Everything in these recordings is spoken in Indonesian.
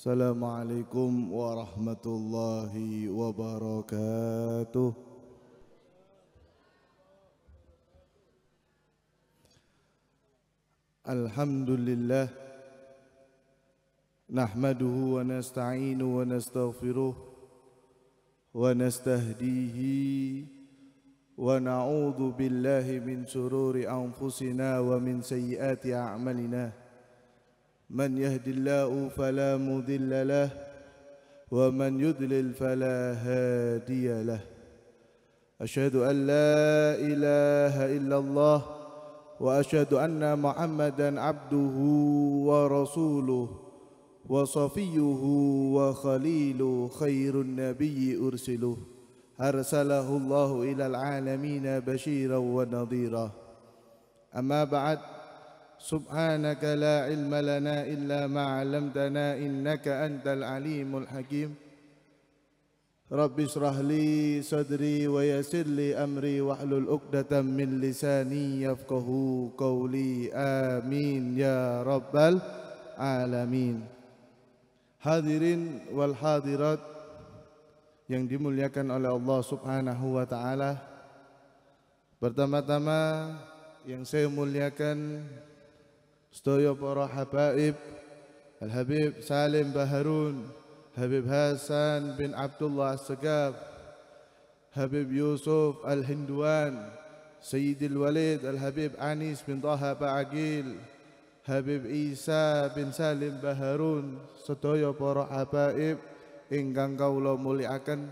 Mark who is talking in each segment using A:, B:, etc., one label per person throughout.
A: السلام عليكم ورحمة الله وبركاته الحمد لله نحمده ونستعينه ونستغفره ونستهديه ونعوذ بالله من شرور أنفسنا ومن سيئات أعمالنا من يهد الله فلا مذل له ومن يذلل فلا هادي له أشهد أن لا إله إلا الله وأشهد أن محمدا عبده ورسوله وصفيه وخليله خير النبي أرسله أرسله الله إلى العالمين بشيرا ونظيرا أما بعد سبحانك لا علم لنا إلا ما علمتنا إنك أنت العليم الحكيم رب اشرح لي صدري ويسر لي أمري واحلل عقدة من لساني يفقه قولي آمين يا رب العالمين Hadirin wal hadirat yang dimuliakan oleh Allah Subhanahu wa taala. Pertama-tama yang saya muliakan Sedaya para habaib Al-Habib Salim Baharun Habib Hasan bin Abdullah Segaf Habib Yusuf Al-Hinduan Sayyidil Walid Al-Habib Anis bin Taha Ba'agil Habib Isa bin Salim Baharun Sedaya para habaib Ingkang kaulah muliakan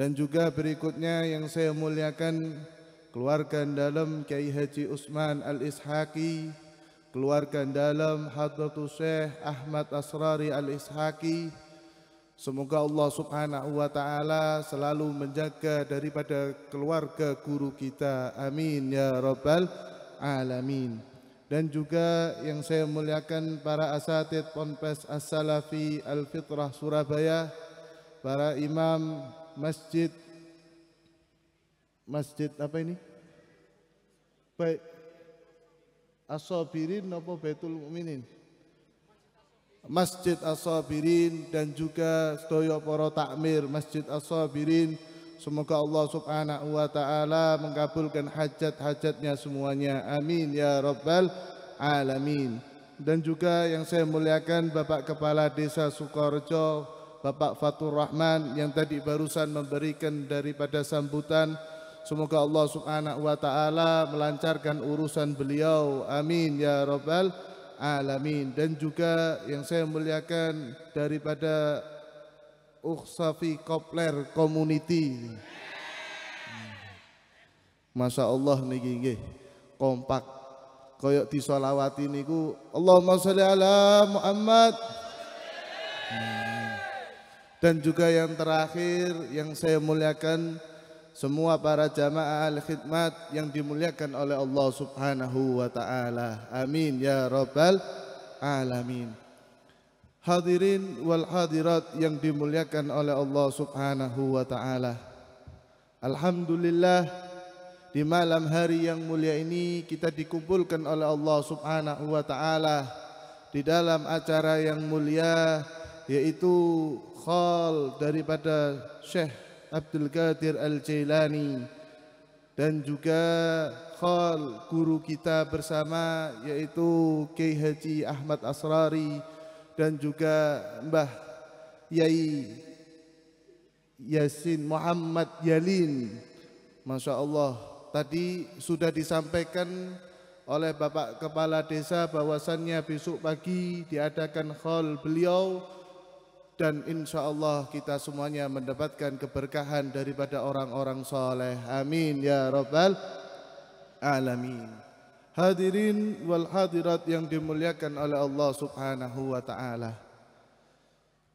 A: Dan juga berikutnya yang saya muliakan Keluarkan dalam Kiai Haji Usman Al-Ishaqi keluarkan dalam Hadratu Syekh Ahmad Asrari Al-Ishaqi. Semoga Allah subhanahu wa ta'ala selalu menjaga daripada keluarga guru kita. Amin ya rabbal alamin. Dan juga yang saya muliakan para asatid ponpes as-salafi al-fitrah Surabaya, para imam masjid, masjid apa ini? Baik, asabirin apa baitul mukminin masjid asabirin dan juga sedaya para takmir masjid asabirin semoga Allah Subhanahu wa taala mengabulkan hajat-hajatnya semuanya amin ya rabbal alamin dan juga yang saya muliakan Bapak Kepala Desa Sukorejo Bapak Fatur Rahman yang tadi barusan memberikan daripada sambutan Semoga Allah Subhanahu wa taala melancarkan urusan beliau. Amin ya rabbal alamin. Dan juga yang saya muliakan daripada Uksafi Kopler Community. Masya Allah niki nggih kompak koyok disolawati niku Allahumma sholli ala Muhammad. Dan juga yang terakhir yang saya muliakan semua para jamaah al-khidmat yang dimuliakan oleh Allah Subhanahu wa taala. Amin ya rabbal alamin. Hadirin wal hadirat yang dimuliakan oleh Allah Subhanahu wa taala. Alhamdulillah di malam hari yang mulia ini kita dikumpulkan oleh Allah Subhanahu wa taala di dalam acara yang mulia yaitu khol daripada Syekh Abdul Qadir Al-Jailani dan juga khal guru kita bersama yaitu Kiai Haji Ahmad Asrari dan juga Mbah Yai Yasin Muhammad Yalin Masya Allah tadi sudah disampaikan oleh Bapak Kepala Desa bahwasannya besok pagi diadakan khol beliau dan insya Allah kita semuanya mendapatkan keberkahan daripada orang-orang soleh. Amin ya robbal alamin. Hadirin wal hadirat yang dimuliakan oleh Allah subhanahu wa ta'ala.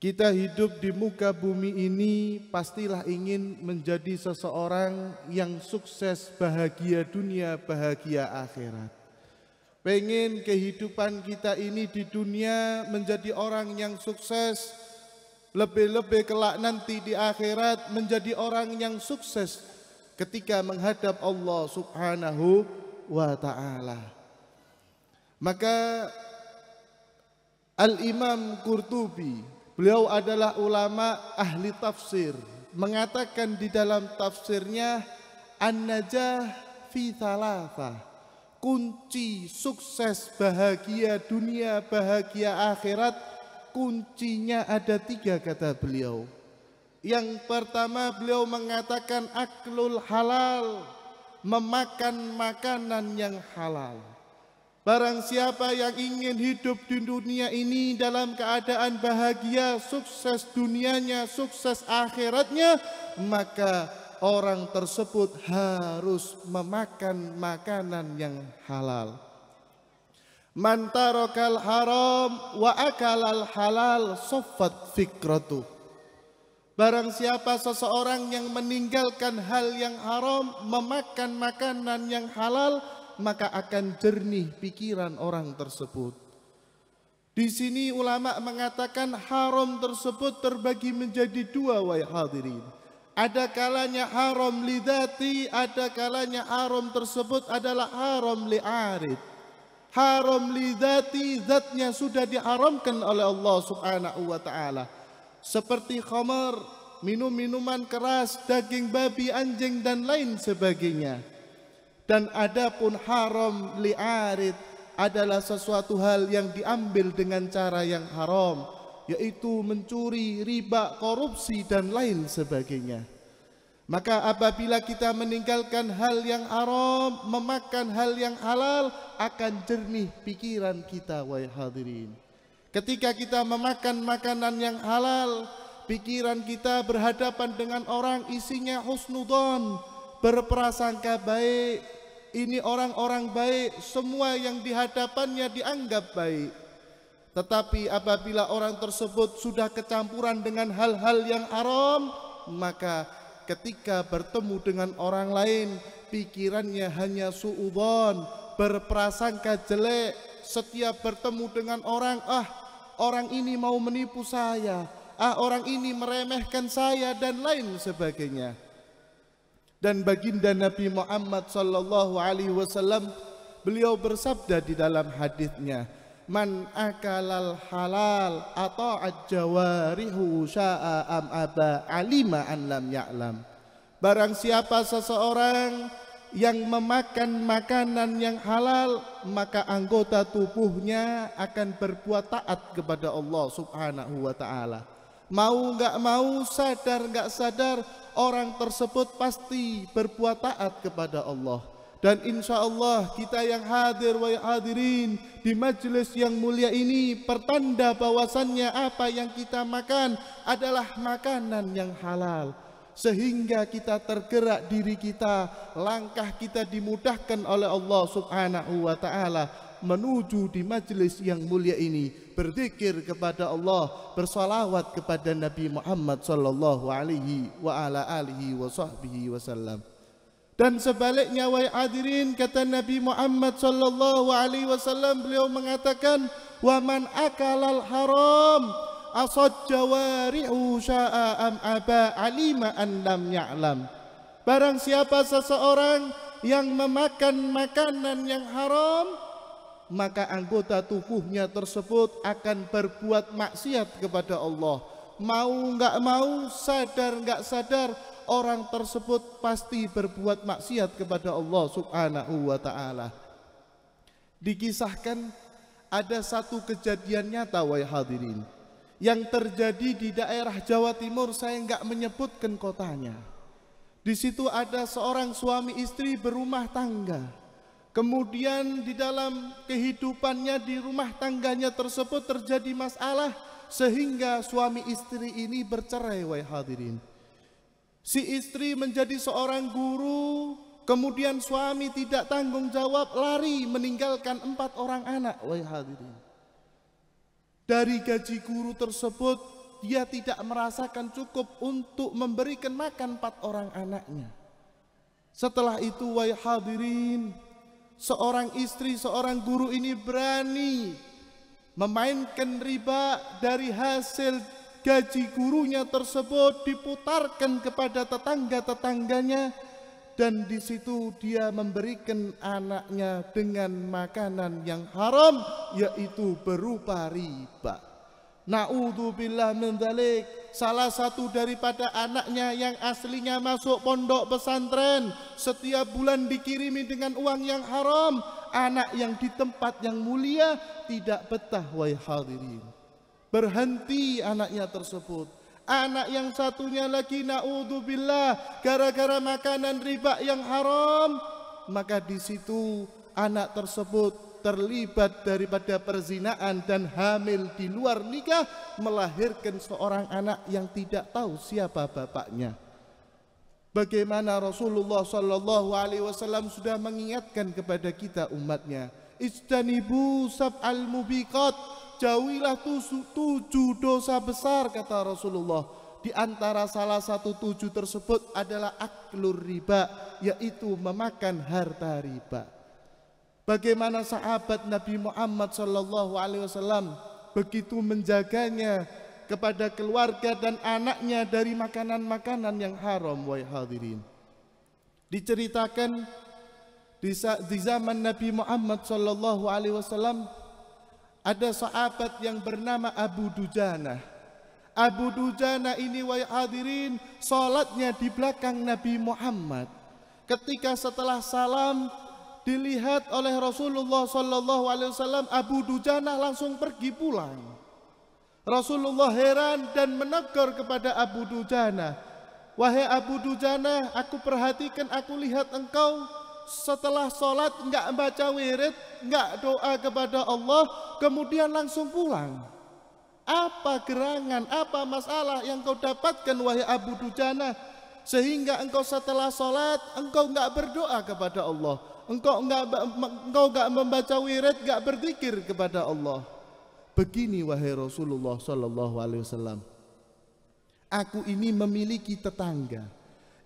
A: Kita hidup di muka bumi ini pastilah ingin menjadi seseorang yang sukses bahagia dunia, bahagia akhirat. Pengen kehidupan kita ini di dunia menjadi orang yang sukses, lebih-lebih kelak nanti di akhirat menjadi orang yang sukses ketika menghadap Allah Subhanahu wa taala. Maka Al-Imam Qurtubi, beliau adalah ulama ahli tafsir, mengatakan di dalam tafsirnya an-najah fi thalatha. Kunci sukses bahagia dunia, bahagia akhirat kuncinya ada tiga kata beliau. Yang pertama beliau mengatakan aklul halal, memakan makanan yang halal. Barang siapa yang ingin hidup di dunia ini dalam keadaan bahagia, sukses dunianya, sukses akhiratnya, maka orang tersebut harus memakan makanan yang halal. Man tarakal haram wa akalal halal soffat fikratu. Barang siapa seseorang yang meninggalkan hal yang haram, memakan makanan yang halal, maka akan jernih pikiran orang tersebut. Di sini ulama mengatakan haram tersebut terbagi menjadi dua wahai hadirin. Ada kalanya haram lidati, ada kalanya haram tersebut adalah haram li'arid haram lidati zatnya sudah diharamkan oleh Allah subhanahu wa ta'ala seperti khamar minum-minuman keras daging babi anjing dan lain sebagainya dan adapun haram li'arid adalah sesuatu hal yang diambil dengan cara yang haram yaitu mencuri, riba, korupsi dan lain sebagainya maka apabila kita meninggalkan hal yang haram, memakan hal yang halal, akan jernih pikiran kita, wahai hadirin. Ketika kita memakan makanan yang halal, pikiran kita berhadapan dengan orang isinya husnudon, berprasangka baik. Ini orang-orang baik, semua yang dihadapannya dianggap baik. Tetapi apabila orang tersebut sudah kecampuran dengan hal-hal yang haram, maka ketika bertemu dengan orang lain pikirannya hanya suudon berprasangka jelek setiap bertemu dengan orang ah orang ini mau menipu saya ah orang ini meremehkan saya dan lain sebagainya dan baginda Nabi Muhammad sallallahu alaihi wasallam beliau bersabda di dalam hadisnya man akalal halal atau ajawarihu sya'a am aba alima an lam ya'lam barang siapa seseorang yang memakan makanan yang halal maka anggota tubuhnya akan berbuat taat kepada Allah Subhanahu wa taala. Mau nggak mau, sadar nggak sadar orang tersebut pasti berbuat taat kepada Allah. Dan insya Allah kita yang hadir wa hadirin di majelis yang mulia ini pertanda bahwasannya apa yang kita makan adalah makanan yang halal. Sehingga kita tergerak diri kita, langkah kita dimudahkan oleh Allah subhanahu wa ta'ala menuju di majelis yang mulia ini berzikir kepada Allah bersalawat kepada Nabi Muhammad sallallahu alaihi wa ala alihi wa sahbihi wasallam dan sebaliknya wahai hadirin kata Nabi Muhammad sallallahu alaihi wasallam beliau mengatakan wa man akalal haram asad jawari'u sya'am aba alima an lam ya'lam. Barang siapa seseorang yang memakan makanan yang haram maka anggota tubuhnya tersebut akan berbuat maksiat kepada Allah mau nggak mau sadar nggak sadar orang tersebut pasti berbuat maksiat kepada Allah Subhanahu wa taala. Dikisahkan ada satu kejadian nyata wahai hadirin yang terjadi di daerah Jawa Timur saya nggak menyebutkan kotanya. Di situ ada seorang suami istri berumah tangga. Kemudian di dalam kehidupannya di rumah tangganya tersebut terjadi masalah sehingga suami istri ini bercerai wahai hadirin. Si istri menjadi seorang guru, kemudian suami tidak tanggung jawab, lari meninggalkan empat orang anak. Wahai hadirin. Dari gaji guru tersebut, dia tidak merasakan cukup untuk memberikan makan empat orang anaknya. Setelah itu, wahai hadirin, seorang istri, seorang guru ini berani memainkan riba dari hasil gaji gurunya tersebut diputarkan kepada tetangga-tetangganya dan di situ dia memberikan anaknya dengan makanan yang haram yaitu berupa riba. Na'udzubillah min dzalik. Salah satu daripada anaknya yang aslinya masuk pondok pesantren, setiap bulan dikirimi dengan uang yang haram. Anak yang di tempat yang mulia tidak betah wahai hadirin. Berhenti anaknya tersebut. Anak yang satunya lagi naudzubillah gara-gara makanan riba yang haram, maka di situ anak tersebut terlibat daripada perzinaan dan hamil di luar nikah melahirkan seorang anak yang tidak tahu siapa bapaknya. Bagaimana Rasulullah Shallallahu Alaihi Wasallam sudah mengingatkan kepada kita umatnya, Ijtanibu sab'al mubiqat jauhilah tujuh, tujuh dosa besar kata Rasulullah di antara salah satu tujuh tersebut adalah aklur riba yaitu memakan harta riba bagaimana sahabat Nabi Muhammad Shallallahu Alaihi Wasallam begitu menjaganya kepada keluarga dan anaknya dari makanan-makanan yang haram wahai hadirin diceritakan di, di zaman Nabi Muhammad Shallallahu Alaihi Wasallam ada sahabat yang bernama Abu Dujana. Abu Dujana ini wahai hadirin, salatnya di belakang Nabi Muhammad. Ketika setelah salam dilihat oleh Rasulullah sallallahu alaihi wasallam Abu Dujana langsung pergi pulang. Rasulullah heran dan menegur kepada Abu Dujana, "Wahai Abu Dujana, aku perhatikan, aku lihat engkau setelah sholat nggak baca wirid, nggak doa kepada Allah, kemudian langsung pulang. Apa gerangan, apa masalah yang kau dapatkan wahai Abu Dujana sehingga engkau setelah sholat engkau nggak berdoa kepada Allah, engkau nggak engkau nggak membaca wirid, nggak berzikir kepada Allah. Begini wahai Rasulullah Shallallahu Alaihi Wasallam. Aku ini memiliki tetangga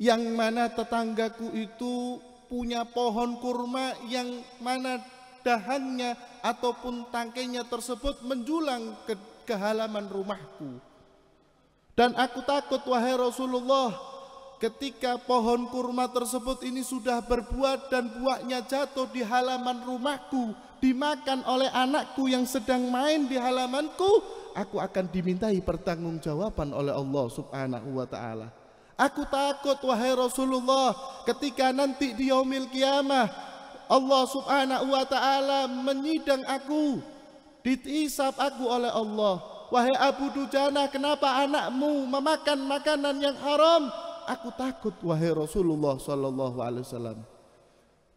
A: yang mana tetanggaku itu punya pohon kurma yang mana dahannya ataupun tangkainya tersebut menjulang ke, ke halaman rumahku. Dan aku takut wahai Rasulullah ketika pohon kurma tersebut ini sudah berbuah dan buahnya jatuh di halaman rumahku dimakan oleh anakku yang sedang main di halamanku aku akan dimintai pertanggungjawaban oleh Allah subhanahu wa ta'ala aku takut wahai Rasulullah ketika nanti di yaumil kiamah Allah subhanahu wa ta'ala menyidang aku Ditisap aku oleh Allah Wahai Abu Dujana kenapa anakmu memakan makanan yang haram Aku takut wahai Rasulullah saw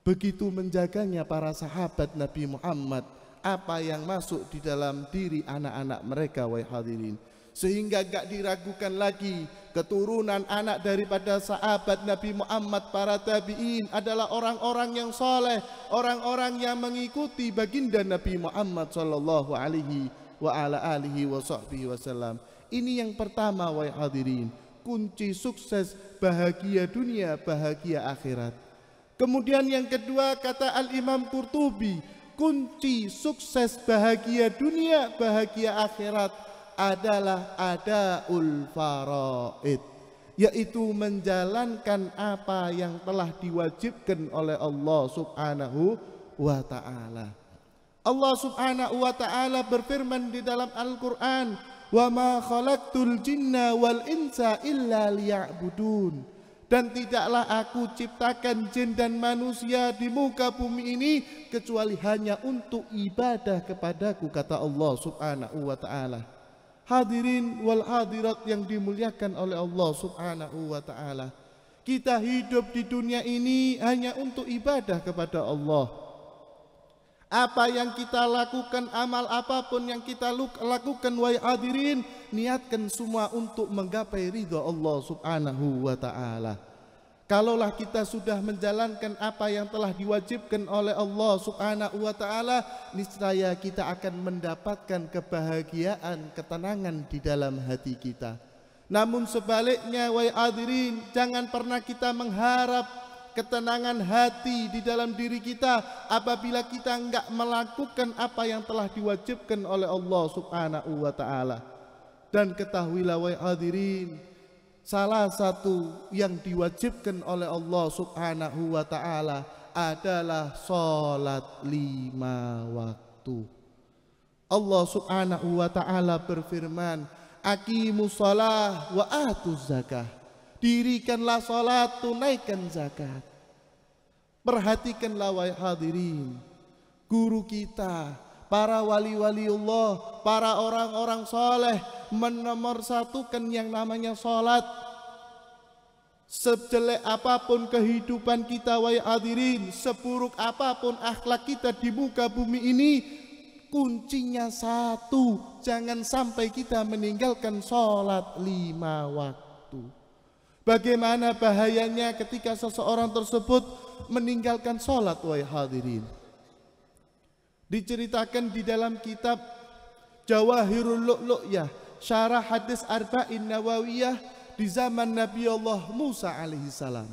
A: Begitu menjaganya para sahabat Nabi Muhammad Apa yang masuk di dalam diri anak-anak mereka Wahai hadirin sehingga gak diragukan lagi keturunan anak daripada sahabat Nabi Muhammad para tabi'in adalah orang-orang yang soleh orang-orang yang mengikuti baginda Nabi Muhammad sallallahu alaihi wa ala alihi wa sahbihi wasallam ini yang pertama wahai hadirin kunci sukses bahagia dunia bahagia akhirat kemudian yang kedua kata Al-Imam Qurtubi kunci sukses bahagia dunia bahagia akhirat adalah ada ulfaraid yaitu menjalankan apa yang telah diwajibkan oleh Allah Subhanahu wa taala. Allah Subhanahu wa taala berfirman di dalam Al-Qur'an, "Wa ma khalaqtul jinna wal insa illa liya'budun." dan tidaklah aku ciptakan jin dan manusia di muka bumi ini kecuali hanya untuk ibadah kepadaku kata Allah Subhanahu wa taala. Hadirin wal hadirat yang dimuliakan oleh Allah Subhanahu wa taala. Kita hidup di dunia ini hanya untuk ibadah kepada Allah. Apa yang kita lakukan, amal apapun yang kita lakukan wahai hadirin, niatkan semua untuk menggapai ridho Allah Subhanahu wa taala. Kalaulah kita sudah menjalankan apa yang telah diwajibkan oleh Allah Subhanahu wa taala, niscaya kita akan mendapatkan kebahagiaan, ketenangan di dalam hati kita. Namun sebaliknya wahai hadirin, jangan pernah kita mengharap ketenangan hati di dalam diri kita apabila kita enggak melakukan apa yang telah diwajibkan oleh Allah Subhanahu wa taala. Dan ketahuilah wahai hadirin, salah satu yang diwajibkan oleh Allah subhanahu wa ta'ala adalah sholat lima waktu Allah subhanahu wa ta'ala berfirman Akimu sholat wa atu zakah Dirikanlah sholat, tunaikan zakat Perhatikanlah wahai hadirin Guru kita, para wali-wali Allah, para orang-orang soleh menomorsatukan yang namanya sholat sejelek apapun kehidupan kita wahai hadirin seburuk apapun akhlak kita di muka bumi ini kuncinya satu jangan sampai kita meninggalkan sholat lima waktu bagaimana bahayanya ketika seseorang tersebut meninggalkan sholat wahai hadirin diceritakan di dalam kitab Jawahirul Lu'lu'yah syarah hadis Arba'in Nawawiyah di zaman Nabi Allah Musa alaihissalam.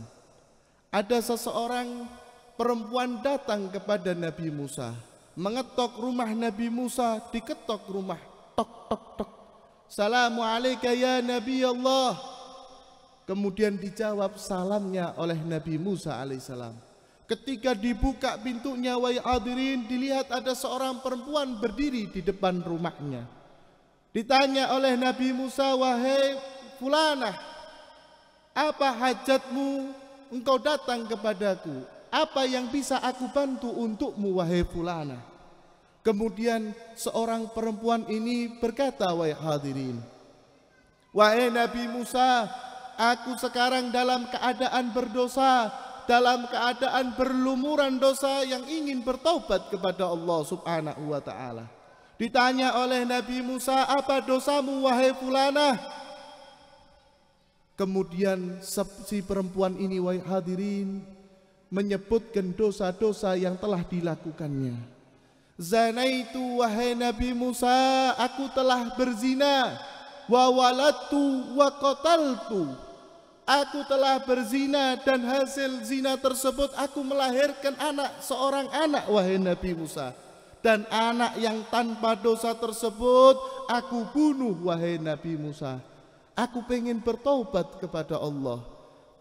A: Ada seseorang perempuan datang kepada Nabi Musa, mengetok rumah Nabi Musa, diketok rumah, tok tok tok. Salamu ya Nabi Allah. Kemudian dijawab salamnya oleh Nabi Musa alaihissalam. Ketika dibuka pintunya wai dilihat ada seorang perempuan berdiri di depan rumahnya. Ditanya oleh Nabi Musa, wahai fulanah, apa hajatmu engkau datang kepadaku? Apa yang bisa aku bantu untukmu, wahai fulanah? Kemudian seorang perempuan ini berkata, wahai hadirin, Wahai Nabi Musa, aku sekarang dalam keadaan berdosa, dalam keadaan berlumuran dosa yang ingin bertaubat kepada Allah Subhanahu wa taala. Ditanya oleh Nabi Musa, apa dosamu wahai fulana? Kemudian si perempuan ini wahai hadirin menyebutkan dosa-dosa yang telah dilakukannya. Zanaitu wahai Nabi Musa, aku telah berzina. wawalatu wakotaltu wa qataltu. Aku telah berzina dan hasil zina tersebut aku melahirkan anak, seorang anak wahai Nabi Musa dan anak yang tanpa dosa tersebut aku bunuh wahai Nabi Musa. Aku pengen bertobat kepada Allah.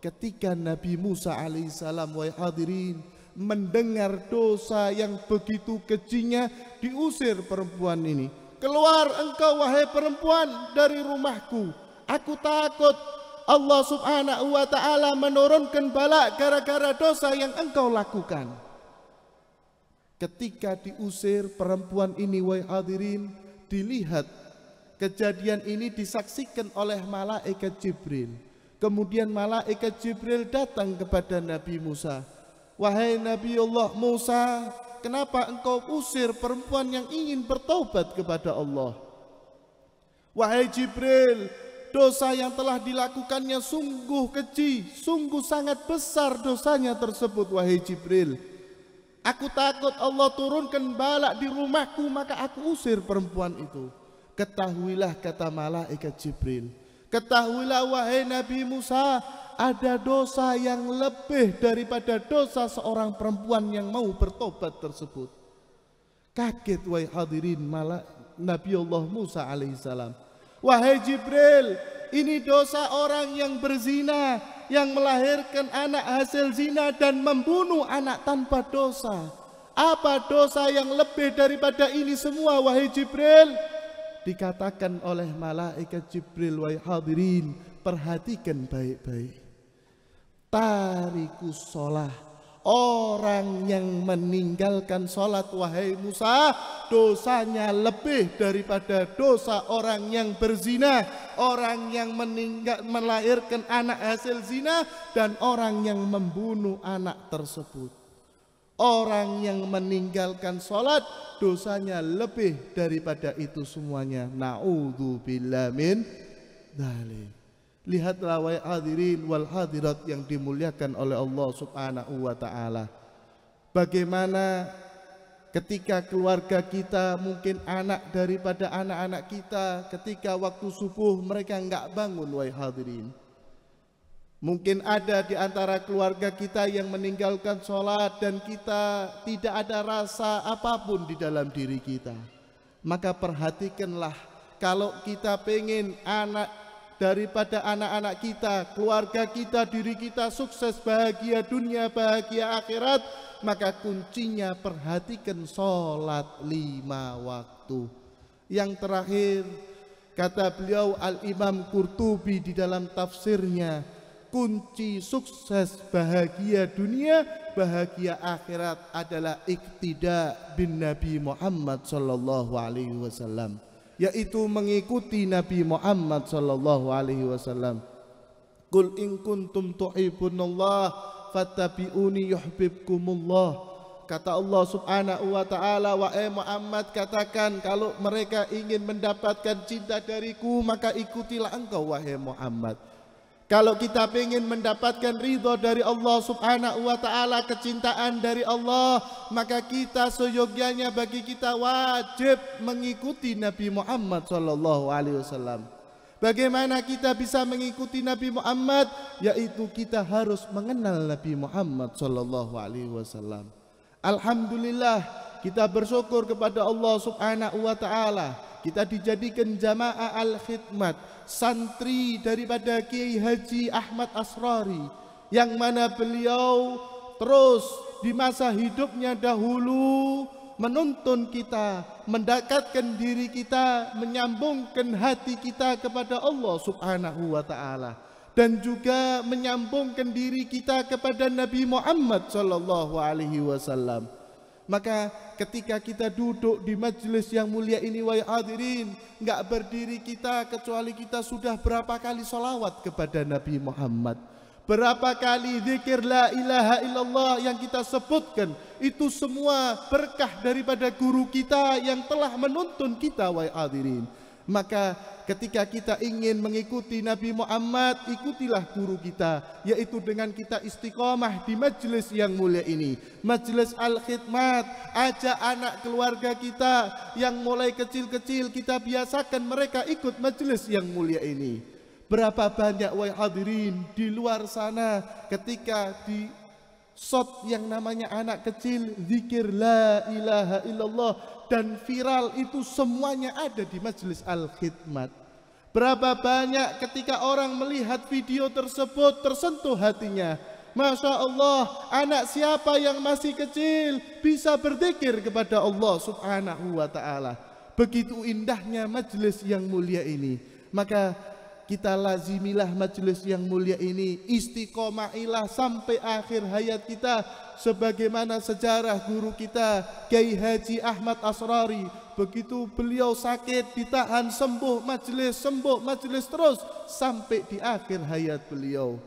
A: Ketika Nabi Musa alaihissalam wahai hadirin mendengar dosa yang begitu kejinya diusir perempuan ini. Keluar engkau wahai perempuan dari rumahku. Aku takut Allah subhanahu wa ta'ala menurunkan balak gara-gara dosa yang engkau lakukan. Ketika diusir perempuan ini wahai hadirin dilihat kejadian ini disaksikan oleh malaikat Jibril. Kemudian malaikat Jibril datang kepada Nabi Musa. Wahai Nabi Allah Musa, kenapa engkau usir perempuan yang ingin bertobat kepada Allah? Wahai Jibril, dosa yang telah dilakukannya sungguh keji, sungguh sangat besar dosanya tersebut wahai Jibril. Aku takut Allah turunkan balak di rumahku maka aku usir perempuan itu. Ketahuilah kata malaikat Jibril. Ketahuilah wahai Nabi Musa, ada dosa yang lebih daripada dosa seorang perempuan yang mau bertobat tersebut. Kaget wahai hadirin malah Nabi Allah Musa alaihissalam. Wahai Jibril, ini dosa orang yang berzina yang melahirkan anak hasil zina dan membunuh anak tanpa dosa. Apa dosa yang lebih daripada ini semua wahai Jibril? Dikatakan oleh malaikat Jibril wahai hadirin, perhatikan baik-baik. Tariku sholah Orang yang meninggalkan sholat wahai Musa Dosanya lebih daripada dosa orang yang berzina Orang yang meninggal, melahirkan anak hasil zina Dan orang yang membunuh anak tersebut Orang yang meninggalkan sholat Dosanya lebih daripada itu semuanya Na'udzubillah min dalik Lihatlah wahai hadirin wal hadirat yang dimuliakan oleh Allah Subhanahu wa taala. Bagaimana ketika keluarga kita mungkin anak daripada anak-anak kita ketika waktu subuh mereka enggak bangun wahai hadirin. Mungkin ada di antara keluarga kita yang meninggalkan sholat dan kita tidak ada rasa apapun di dalam diri kita. Maka perhatikanlah kalau kita pengen anak daripada anak-anak kita, keluarga kita, diri kita sukses bahagia dunia, bahagia akhirat, maka kuncinya perhatikan sholat lima waktu. Yang terakhir, kata beliau Al-Imam Qurtubi di dalam tafsirnya, kunci sukses bahagia dunia, bahagia akhirat adalah iktidak bin Nabi Muhammad saw yaitu mengikuti Nabi Muhammad sallallahu alaihi wasallam. Kul in kuntum tuhibbunallah fattabi'uni yuhibbukumullah. Kata Allah Subhanahu wa taala, wahai Muhammad katakan kalau mereka ingin mendapatkan cinta dariku maka ikutilah engkau wahai Muhammad. Kalau kita ingin mendapatkan ridho dari Allah subhanahu wa ta'ala, kecintaan dari Allah, maka kita seyogyanya bagi kita wajib mengikuti Nabi Muhammad sallallahu alaihi wasallam. Bagaimana kita bisa mengikuti Nabi Muhammad? Yaitu kita harus mengenal Nabi Muhammad sallallahu alaihi wasallam. Alhamdulillah, kita bersyukur kepada Allah Subhanahu wa taala. Kita dijadikan jamaah al-khidmat, santri daripada Kiai Haji Ahmad Asrari yang mana beliau terus di masa hidupnya dahulu menuntun kita, mendekatkan diri kita, menyambungkan hati kita kepada Allah Subhanahu wa taala dan juga menyambungkan diri kita kepada Nabi Muhammad sallallahu alaihi wasallam. Maka ketika kita duduk di majlis yang mulia ini wa hadirin, enggak berdiri kita kecuali kita sudah berapa kali solawat kepada Nabi Muhammad. Berapa kali zikir la ilaha illallah yang kita sebutkan itu semua berkah daripada guru kita yang telah menuntun kita wa hadirin. Maka ketika kita ingin mengikuti Nabi Muhammad, ikutilah guru kita, yaitu dengan kita istiqomah di majelis yang mulia ini. Majelis Al-Khidmat, ajak anak keluarga kita yang mulai kecil-kecil kita biasakan mereka ikut majelis yang mulia ini. Berapa banyak wahai hadirin di luar sana ketika di Sot yang namanya anak kecil, zikir la ilaha illallah dan viral itu semuanya ada di majelis al-khidmat. Berapa banyak ketika orang melihat video tersebut tersentuh hatinya. Masya Allah, anak siapa yang masih kecil bisa berzikir kepada Allah subhanahu wa ta'ala. Begitu indahnya majelis yang mulia ini. Maka kita lazimilah majlis yang mulia ini istiqomailah sampai akhir hayat kita sebagaimana sejarah guru kita Kyai Haji Ahmad Asrori begitu beliau sakit ditahan sembuh majlis sembuh majlis terus sampai di akhir hayat beliau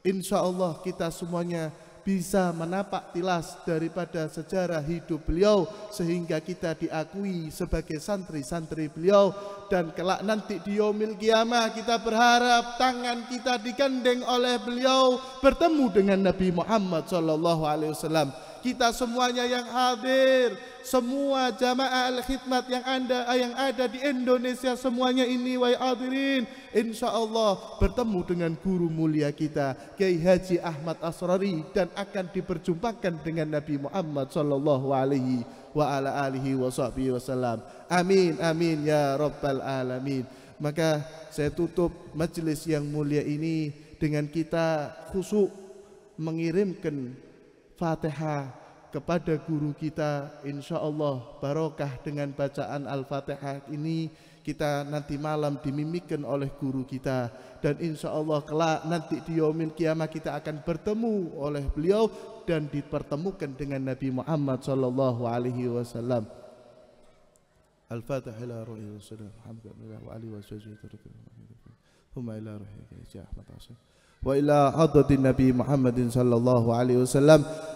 A: insyaallah kita semuanya bisa menapak tilas daripada sejarah hidup beliau sehingga kita diakui sebagai santri-santri beliau dan kelak nanti di yaumil kiamah kita berharap tangan kita digandeng oleh beliau bertemu dengan Nabi Muhammad sallallahu alaihi wasallam kita semuanya yang hadir, semua jamaah al-khidmat yang anda eh, yang ada di Indonesia semuanya ini wahai hadirin, insyaallah bertemu dengan guru mulia kita Kiai Haji Ahmad Asrari dan akan diperjumpakan dengan Nabi Muhammad sallallahu alaihi wa ala alihi wasallam. Amin amin ya rabbal alamin. Maka saya tutup majelis yang mulia ini dengan kita khusuk mengirimkan Fatihah kepada guru kita insya Allah barokah dengan bacaan Al-Fatihah ini kita nanti malam dimimikkan oleh guru kita dan insya Allah kelak nanti di yaumin kiamah kita akan bertemu oleh beliau dan dipertemukan dengan Nabi Muhammad sallallahu alaihi wasallam Al-Fatihah ila ruhi wasallam Alhamdulillah wa alihi wa Huma ila ruhi ya Ahmad wa ila hadratin Nabi Muhammadin sallallahu alaihi wasallam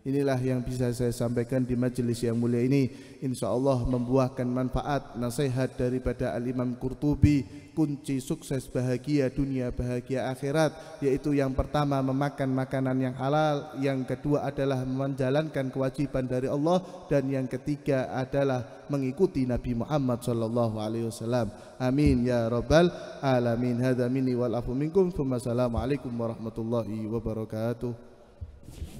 A: Inilah yang bisa saya sampaikan di majelis yang mulia ini. Insya Allah membuahkan manfaat nasihat daripada Al-Imam Qurtubi. Kunci sukses bahagia dunia, bahagia akhirat. Yaitu yang pertama memakan makanan yang halal. Yang kedua adalah menjalankan kewajiban dari Allah. Dan yang ketiga adalah mengikuti Nabi Muhammad saw. Amin ya rabbal alamin. Hadza minni wal afu minkum. warahmatullahi wabarakatuh.